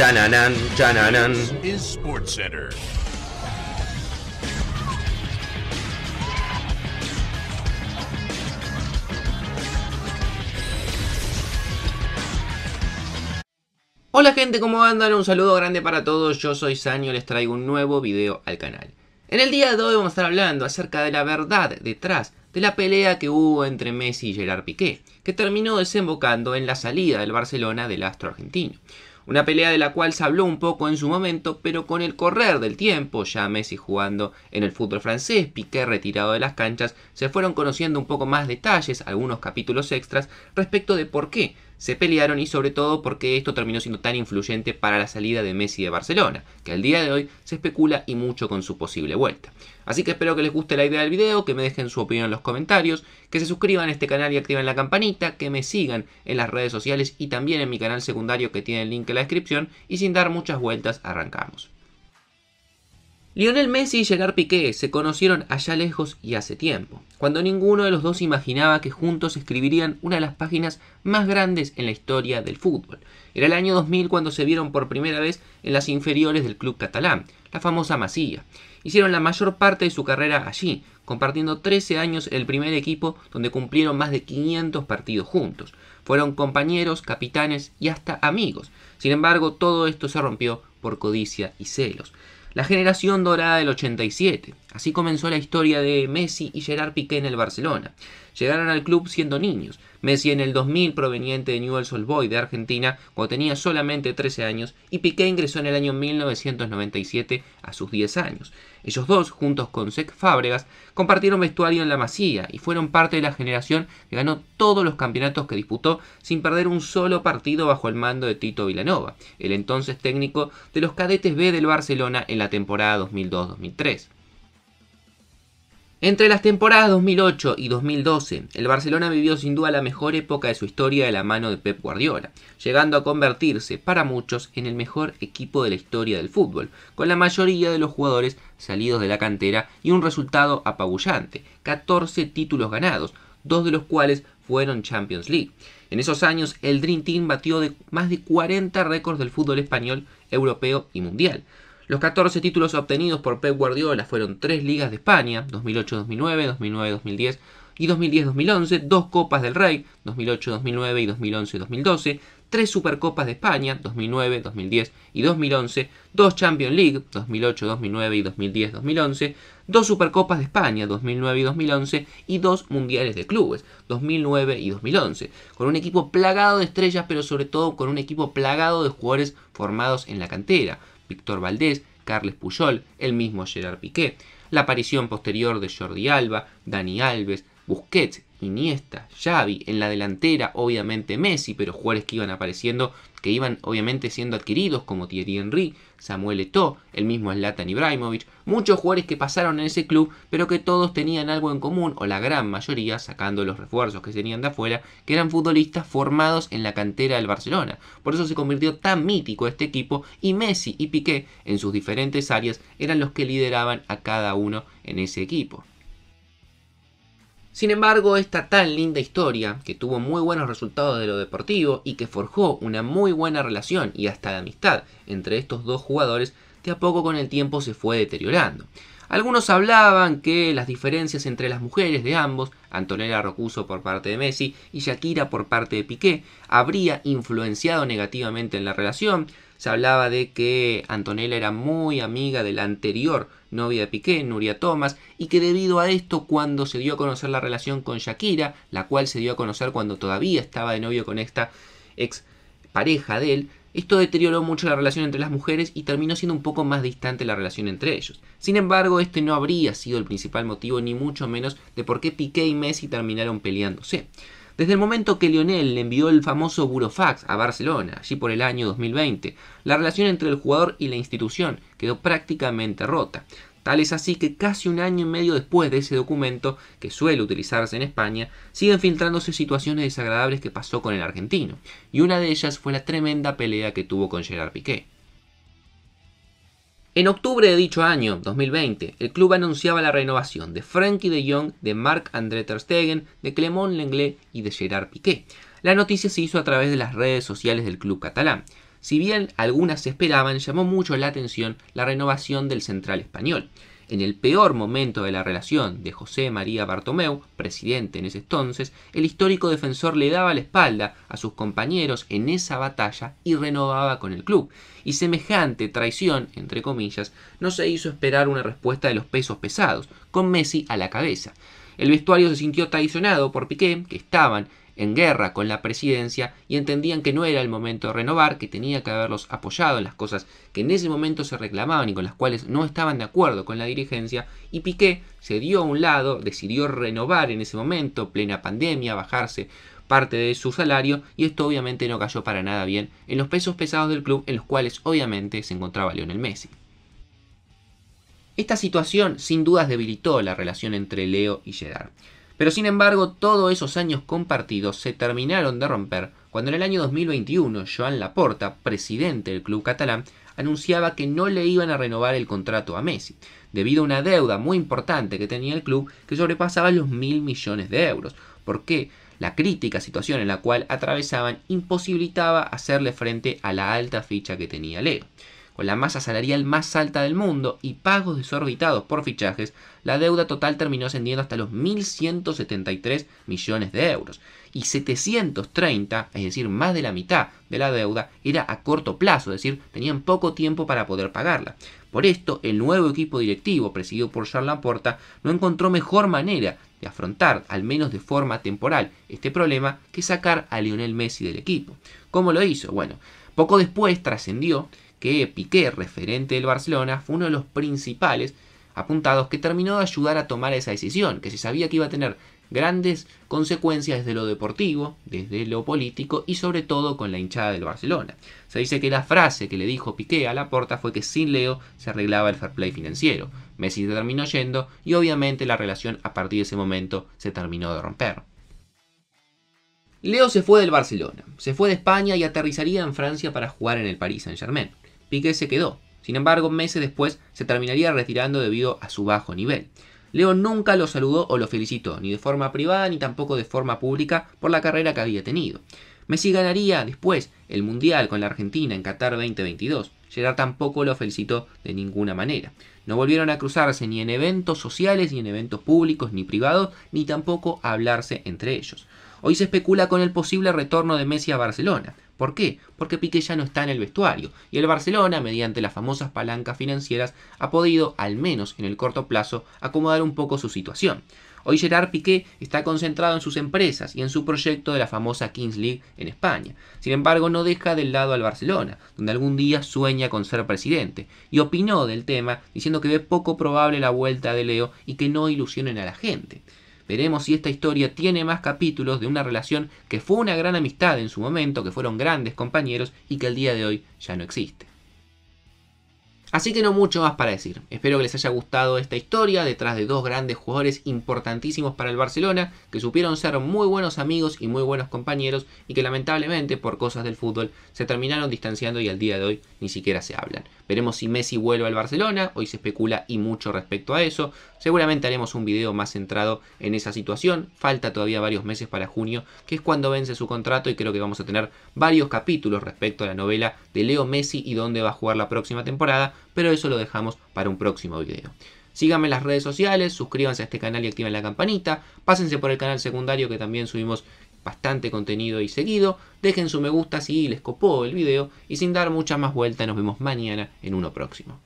Chananan, chananan. Hola gente, ¿cómo andan? Un saludo grande para todos, yo soy Sanyo, les traigo un nuevo video al canal. En el día de hoy vamos a estar hablando acerca de la verdad detrás de la pelea que hubo entre Messi y Gerard Piqué, que terminó desembocando en la salida del Barcelona del astro argentino. Una pelea de la cual se habló un poco en su momento, pero con el correr del tiempo, ya Messi jugando en el fútbol francés, Piqué retirado de las canchas, se fueron conociendo un poco más detalles, algunos capítulos extras, respecto de por qué se pelearon y sobre todo porque esto terminó siendo tan influyente para la salida de Messi de Barcelona, que al día de hoy se especula y mucho con su posible vuelta. Así que espero que les guste la idea del video, que me dejen su opinión en los comentarios, que se suscriban a este canal y activen la campanita, que me sigan en las redes sociales y también en mi canal secundario que tiene el link en la descripción y sin dar muchas vueltas arrancamos. Lionel Messi y Gerard Piqué se conocieron allá lejos y hace tiempo, cuando ninguno de los dos imaginaba que juntos escribirían una de las páginas más grandes en la historia del fútbol. Era el año 2000 cuando se vieron por primera vez en las inferiores del club catalán, la famosa Masilla. Hicieron la mayor parte de su carrera allí, compartiendo 13 años el primer equipo donde cumplieron más de 500 partidos juntos. Fueron compañeros, capitanes y hasta amigos. Sin embargo, todo esto se rompió por codicia y celos la generación dorada del 87. Así comenzó la historia de Messi y Gerard Piqué en el Barcelona. Llegaron al club siendo niños. Messi en el 2000 proveniente de Newell's Old Boy de Argentina cuando tenía solamente 13 años y Piqué ingresó en el año 1997 a sus 10 años. Ellos dos, juntos con Sec Fábregas, compartieron vestuario en la Masía y fueron parte de la generación que ganó todos los campeonatos que disputó sin perder un solo partido bajo el mando de Tito Vilanova, el entonces técnico de los cadetes B del Barcelona en la temporada 2002-2003. Entre las temporadas 2008 y 2012, el Barcelona vivió sin duda la mejor época de su historia de la mano de Pep Guardiola, llegando a convertirse para muchos en el mejor equipo de la historia del fútbol, con la mayoría de los jugadores salidos de la cantera y un resultado apabullante, 14 títulos ganados, dos de los cuales fueron Champions League. En esos años, el Dream Team batió de más de 40 récords del fútbol español, europeo y mundial. Los 14 títulos obtenidos por Pep Guardiola fueron 3 ligas de España, 2008-2009, 2009-2010 y 2010-2011, 2 Copas del Rey, 2008-2009 y 2011-2012, 3 Supercopas de España, 2009, 2010 y 2011, 2 Champions League, 2008, 2009 y 2010, 2011, 2 Supercopas de España, 2009 y 2011 y 2 Mundiales de Clubes, 2009 y 2011, con un equipo plagado de estrellas, pero sobre todo con un equipo plagado de jugadores formados en la cantera. Víctor Valdés, Carles Puyol, el mismo Gerard Piqué, la aparición posterior de Jordi Alba, Dani Alves, Busquets, Iniesta, Xavi, en la delantera obviamente Messi, pero jugadores que iban apareciendo que iban obviamente siendo adquiridos, como Thierry Henry, Samuel Eto'o, el mismo Zlatan Ibrahimovic, muchos jugadores que pasaron en ese club, pero que todos tenían algo en común, o la gran mayoría, sacando los refuerzos que tenían de afuera, que eran futbolistas formados en la cantera del Barcelona. Por eso se convirtió tan mítico este equipo, y Messi y Piqué, en sus diferentes áreas, eran los que lideraban a cada uno en ese equipo. Sin embargo, esta tan linda historia, que tuvo muy buenos resultados de lo deportivo y que forjó una muy buena relación y hasta la amistad entre estos dos jugadores, de a poco con el tiempo se fue deteriorando. Algunos hablaban que las diferencias entre las mujeres de ambos, Antonella Rocuso por parte de Messi y Shakira por parte de Piqué, habría influenciado negativamente en la relación, se hablaba de que Antonella era muy amiga de la anterior novia de Piqué, Nuria Thomas, y que debido a esto cuando se dio a conocer la relación con Shakira, la cual se dio a conocer cuando todavía estaba de novio con esta ex pareja de él, esto deterioró mucho la relación entre las mujeres y terminó siendo un poco más distante la relación entre ellos. Sin embargo, este no habría sido el principal motivo, ni mucho menos, de por qué Piqué y Messi terminaron peleándose. Desde el momento que Lionel le envió el famoso burofax a Barcelona, allí por el año 2020, la relación entre el jugador y la institución quedó prácticamente rota. Tal es así que casi un año y medio después de ese documento, que suele utilizarse en España, siguen filtrándose situaciones desagradables que pasó con el argentino, y una de ellas fue la tremenda pelea que tuvo con Gerard Piqué. En octubre de dicho año, 2020, el club anunciaba la renovación de Frankie de Jong, de Marc-André Ter Stegen, de Clement Lenglet y de Gerard Piqué. La noticia se hizo a través de las redes sociales del club catalán. Si bien algunas se esperaban, llamó mucho la atención la renovación del central español. En el peor momento de la relación de José María Bartomeu, presidente en ese entonces, el histórico defensor le daba la espalda a sus compañeros en esa batalla y renovaba con el club. Y semejante traición, entre comillas, no se hizo esperar una respuesta de los pesos pesados, con Messi a la cabeza. El vestuario se sintió traicionado por Piqué, que estaban en guerra con la presidencia y entendían que no era el momento de renovar, que tenía que haberlos apoyado en las cosas que en ese momento se reclamaban y con las cuales no estaban de acuerdo con la dirigencia, y Piqué se dio a un lado, decidió renovar en ese momento, plena pandemia, bajarse parte de su salario y esto obviamente no cayó para nada bien en los pesos pesados del club en los cuales obviamente se encontraba Lionel Messi. Esta situación sin dudas debilitó la relación entre Leo y Gerard. Pero sin embargo, todos esos años compartidos se terminaron de romper cuando en el año 2021 Joan Laporta, presidente del club catalán, anunciaba que no le iban a renovar el contrato a Messi, debido a una deuda muy importante que tenía el club que sobrepasaba los mil millones de euros, porque la crítica situación en la cual atravesaban imposibilitaba hacerle frente a la alta ficha que tenía Leo la masa salarial más alta del mundo y pagos desorbitados por fichajes, la deuda total terminó ascendiendo hasta los 1.173 millones de euros. Y 730, es decir, más de la mitad de la deuda, era a corto plazo, es decir, tenían poco tiempo para poder pagarla. Por esto, el nuevo equipo directivo, presidido por Charles Laporta, no encontró mejor manera de afrontar, al menos de forma temporal, este problema que sacar a Lionel Messi del equipo. ¿Cómo lo hizo? Bueno, poco después trascendió que Piqué, referente del Barcelona, fue uno de los principales apuntados que terminó de ayudar a tomar esa decisión, que se sabía que iba a tener grandes consecuencias desde lo deportivo, desde lo político y sobre todo con la hinchada del Barcelona. Se dice que la frase que le dijo Piqué a Laporta fue que sin Leo se arreglaba el fair play financiero. Messi se terminó yendo y obviamente la relación a partir de ese momento se terminó de romper. Leo se fue del Barcelona, se fue de España y aterrizaría en Francia para jugar en el Paris Saint-Germain. Piqué se quedó. Sin embargo, meses después se terminaría retirando debido a su bajo nivel. Leo nunca lo saludó o lo felicitó, ni de forma privada ni tampoco de forma pública, por la carrera que había tenido. Messi ganaría después el Mundial con la Argentina en Qatar 2022. Gerard tampoco lo felicitó de ninguna manera. No volvieron a cruzarse ni en eventos sociales, ni en eventos públicos, ni privados, ni tampoco a hablarse entre ellos. Hoy se especula con el posible retorno de Messi a Barcelona. ¿Por qué? Porque Piqué ya no está en el vestuario y el Barcelona, mediante las famosas palancas financieras, ha podido, al menos en el corto plazo, acomodar un poco su situación. Hoy Gerard Piqué está concentrado en sus empresas y en su proyecto de la famosa Kings League en España. Sin embargo, no deja del lado al Barcelona, donde algún día sueña con ser presidente, y opinó del tema diciendo que ve poco probable la vuelta de Leo y que no ilusionen a la gente. Veremos si esta historia tiene más capítulos de una relación que fue una gran amistad en su momento, que fueron grandes compañeros y que al día de hoy ya no existe. Así que no mucho más para decir. Espero que les haya gustado esta historia detrás de dos grandes jugadores importantísimos para el Barcelona, que supieron ser muy buenos amigos y muy buenos compañeros y que lamentablemente por cosas del fútbol se terminaron distanciando y al día de hoy ni siquiera se hablan. Veremos si Messi vuelve al Barcelona, hoy se especula y mucho respecto a eso. Seguramente haremos un video más centrado en esa situación. Falta todavía varios meses para junio, que es cuando vence su contrato y creo que vamos a tener varios capítulos respecto a la novela de Leo Messi y dónde va a jugar la próxima temporada, pero eso lo dejamos para un próximo video. Síganme en las redes sociales, suscríbanse a este canal y activen la campanita. Pásense por el canal secundario que también subimos bastante contenido y seguido. Dejen su me gusta si les copó el video y sin dar mucha más vuelta nos vemos mañana en uno próximo.